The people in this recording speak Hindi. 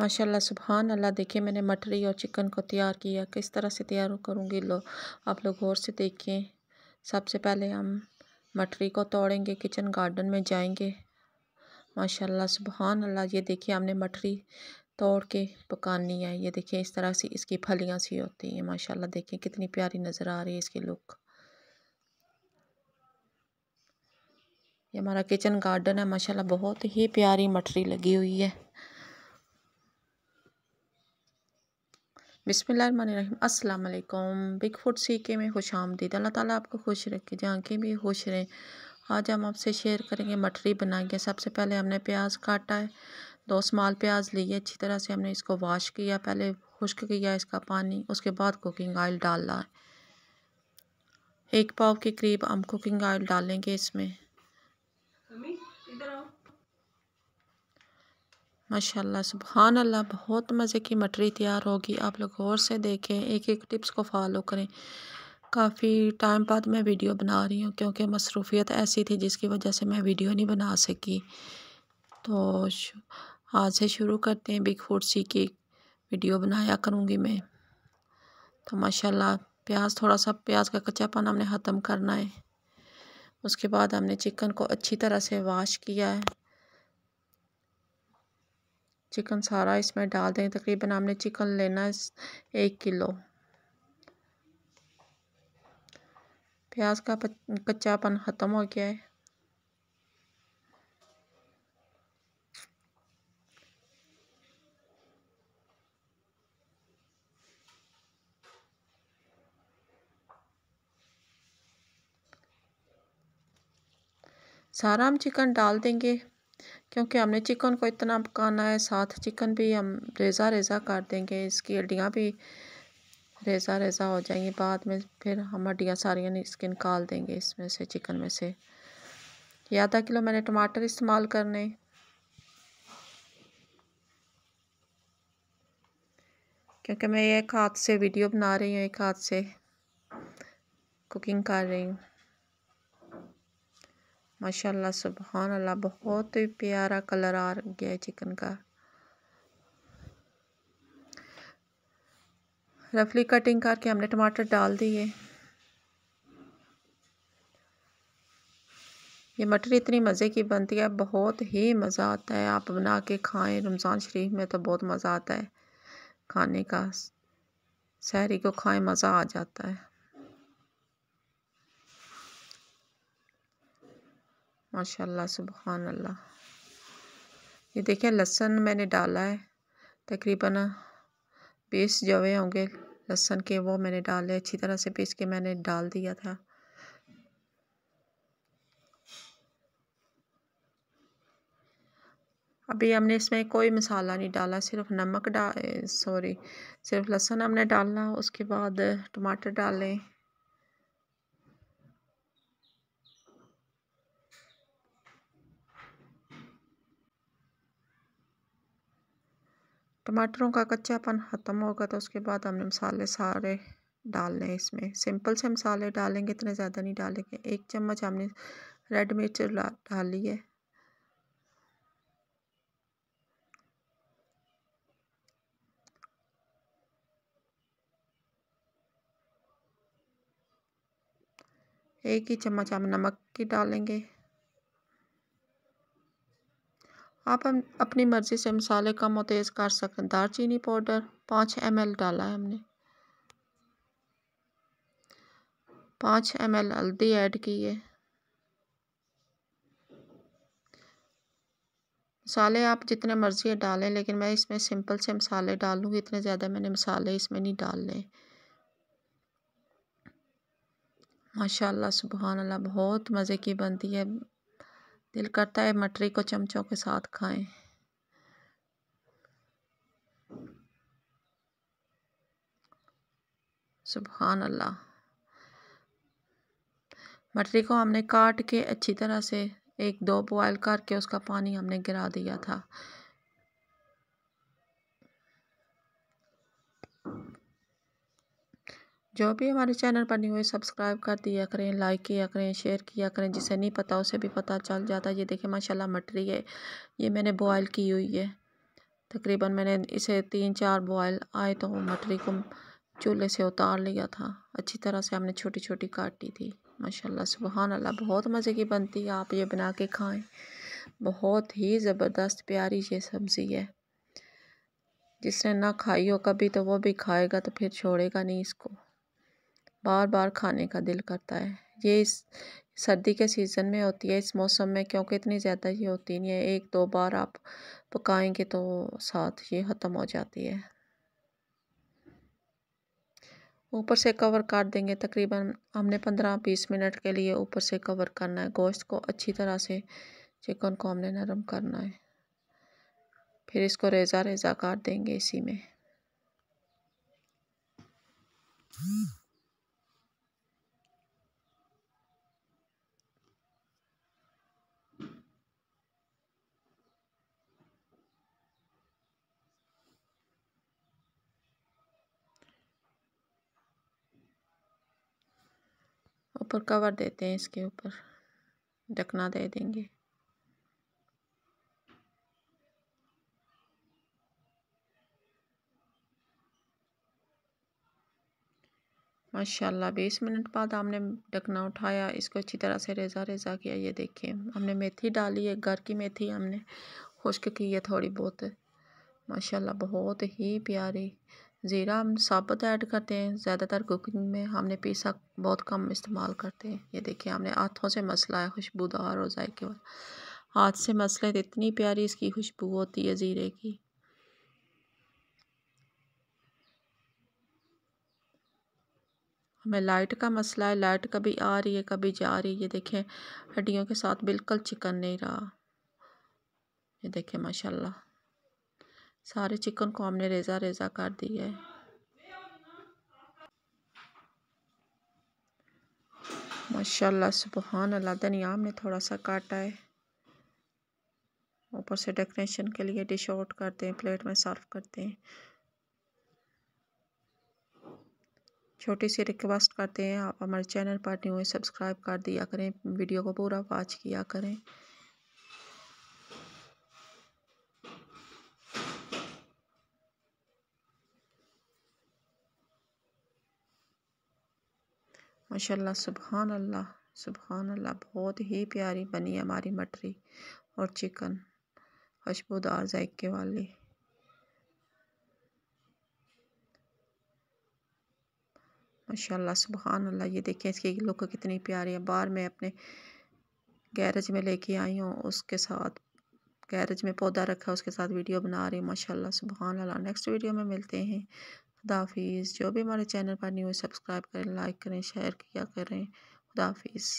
माशाल्लाह सुबहान अल्लाह देखिए मैंने मटरी और चिकन को तैयार किया किस तरह से तैयार करूँगी लो आप लोग गौर से देखिए सबसे पहले हम मटरी को तोड़ेंगे किचन गार्डन में जाएंगे माशाल्लाह सुबहान अल्लाह ये देखिए हमने मटरी तोड़ के पकानी है ये देखिए इस तरह से इसकी फलियाँ सी होती हैं माशा देखिए कितनी प्यारी नज़र आ रही है इसकी लुक ये हमारा किचन गार्डन है माशाल्लाह बहुत ही प्यारी मटरी लगी हुई है अस्सलाम वालेकुम बिग फूड सीके में खुश आमदीद अल्लाह ताला आपको खुश रखे जहाँ के भी खुश रहें आज हम आपसे शेयर करेंगे मटरी बनाएंगे सबसे पहले हमने प्याज काटा है दो स्माल प्याज लिए अच्छी तरह से हमने इसको वॉश किया पहले खुश्क किया इसका पानी उसके बाद कुकिंग ऑयल डाला है एक पाव के करीब हम कुकिंग ऑयल डालेंगे इसमें माशाल्लाह सुबहान अल्लाह बहुत मज़े की मटरी तैयार होगी आप लोग गौर से देखें एक एक टिप्स को फॉलो करें काफ़ी टाइम बाद मैं वीडियो बना रही हूँ क्योंकि मसरूफियत ऐसी थी जिसकी वजह से मैं वीडियो नहीं बना सकी तो आज से शुरू करते हैं बिग फूड सी की वीडियो बनाया करूँगी मैं तो माशाल्लाह प्याज थोड़ा सा प्याज का कच्चापन हमने ख़त्म करना है उसके बाद हमने चिकन को अच्छी तरह से वाश किया है चिकन सारा इसमें डाल देंगे तकरीबन हमने चिकन लेना है एक किलो प्याज का कच्चापन ख़त्म हो गया है सारा हम चिकन डाल देंगे क्योंकि हमने चिकन को इतना पकाना है साथ चिकन भी हम रेज़ा रेज़ा कर देंगे इसकी हड्डियाँ भी रेज़ा रेज़ा हो जाएंगी बाद में फिर हम हड्डियाँ सारियाँ इसकी निकाल देंगे इसमें से चिकन में से आधा किलो मैंने टमाटर इस्तेमाल करने क्योंकि मैं एक हाथ से वीडियो बना रही हूँ एक हाथ से कुकिंग कर रही हूँ माशाल्लाह सुबहान अल्लाह बहुत ही प्यारा कलर आ गया है चिकन का रफली कटिंग करके हमने टमाटर डाल दिए ये मटर इतनी मज़े की बनती है बहुत ही मज़ा आता है आप बना के खाएं रमज़ान शरीफ में तो बहुत मज़ा आता है खाने का सहरी को खाएं मज़ा आ जाता है माशाल्लाह सुबहान अल्लाह ये देखिए लहसन मैंने डाला है तकरीबन पीस जो हुए होंगे लहसन के वो मैंने डाले अच्छी तरह से पीस के मैंने डाल दिया था अभी हमने इसमें कोई मसाला नहीं डाला सिर्फ नमक डाल सॉरी सिर्फ लहसन हमने डालना उसके बाद टमाटर डालें टमाटरों का कच्चापन ख़त्म होगा तो उसके बाद हमने मसाले सारे डालने हैं इसमें सिंपल से मसाले डालेंगे इतने ज़्यादा नहीं डालेंगे एक चम्मच हमने रेड मिर्च डाली है एक ही चम्मच हम नमक की डालेंगे आप हम अपनी मर्ज़ी से मसाले कम और तेज़ कर सकें दार चीनी पाउडर पाँच एम एल डाला है हमने पाँच एम एल हल्दी ऐड की है मसाले आप जितने मर्ज़ी डालें लेकिन मैं इसमें सिंपल से मसाले लूँगी इतने ज़्यादा मैंने मसाले इसमें नहीं डालने माशाल्लाह सुबहान बहुत मज़े की बनती है दिल करता है मटरी को चमचों के साथ खाएं सुबहान अल्लाह मटरी को हमने काट के अच्छी तरह से एक दो बॉयल करके उसका पानी हमने गिरा दिया था जो भी हमारे चैनल पर नहीं हुए सब्सक्राइब कर दिया करें लाइक किया करें शेयर किया करें जिसे नहीं पता उसे भी पता चल जाता ये देखें माशाल्लाह मटरी है ये मैंने बॉयल की हुई है तकरीबन मैंने इसे तीन चार बॉयल आए तो मटरी को चूल्हे से उतार लिया था अच्छी तरह से हमने छोटी छोटी काटी थी माशाल्लाह सुबहान अल्लाह बहुत मज़े की बनती है आप ये बना के खाएँ बहुत ही ज़बरदस्त प्यारी ये सब्ज़ी है जिसने ना खाई हो कभी तो वो भी खाएगा तो फिर छोड़ेगा नहीं इसको बार बार खाने का दिल करता है ये इस सर्दी के सीज़न में होती है इस मौसम में क्योंकि इतनी ज़्यादा ये होती नहीं है एक दो बार आप पकाएंगे तो साथ ये ख़त्म हो जाती है ऊपर से कवर कर देंगे तकरीबन हमने पंद्रह बीस मिनट के लिए ऊपर से कवर करना है गोश्त को अच्छी तरह से चिकन को हमने नरम करना है फिर इसको रेज़ा रेज़ा काट देंगे इसी में ऊपर कवर देते हैं इसके ऊपर ढकना दे देंगे माशाल्लाह बीस मिनट बाद हमने ढकना उठाया इसको अच्छी तरह से रेज़ा रेज़ा किया ये देखिए हमने मेथी डाली है घर की मेथी हमने खुश्क की है थोड़ी बहुत माशाल्लाह बहुत ही प्यारी ज़ीरा हम साबुत तो ऐड करते हैं ज़्यादातर कुकिंग में हमने पीसा बहुत कम इस्तेमाल करते हैं ये देखिए हमने हाथों से मसला है खुशबूदार तो और जायके वाला हाथ से मसले तो इतनी प्यारी इसकी खुशबू होती है ज़ीरे की हमें लाइट का मसला है लाइट कभी आ रही है कभी जा रही है ये देखें हड्डियों के साथ बिल्कुल चिकन नहीं रहा ये देखें माशाल्लाह सारे चिकन को हमने रेज़ा रेज़ा कर दिया है माशाल्लाह सुबहान अल्लाह धनिया हमने थोड़ा सा काटा है ऊपर से डेकोरेशन के लिए डिश आउट करते हैं प्लेट में सर्व करते हैं छोटी सी रिक्वेस्ट करते हैं आप हमारे चैनल पर न्यू सब्सक्राइब कर दिया करें वीडियो को पूरा वॉच किया करें माशाल्लाह सुबहान अल्लाह सुबहान अल्लाह बहुत ही प्यारी बनी हमारी मटरी और चिकन खुशबूदार जायके वाली माशाल्लाह सुबहान अल्लाह ये देखिए इसकी लुक कितनी प्यारी है बाहर मैं अपने गैरेज में लेके आई हूँ उसके साथ गैरेज में पौधा रखा उसके साथ वीडियो बना रही हूँ माशा सुबहान अल्लाह नेक्स्ट वीडियो में मिलते हैं खुदाफिज़ जो भी हमारे चैनल पर न्यूज़ सब्सक्राइब करें लाइक करें शेयर किया करें खुदाफिज़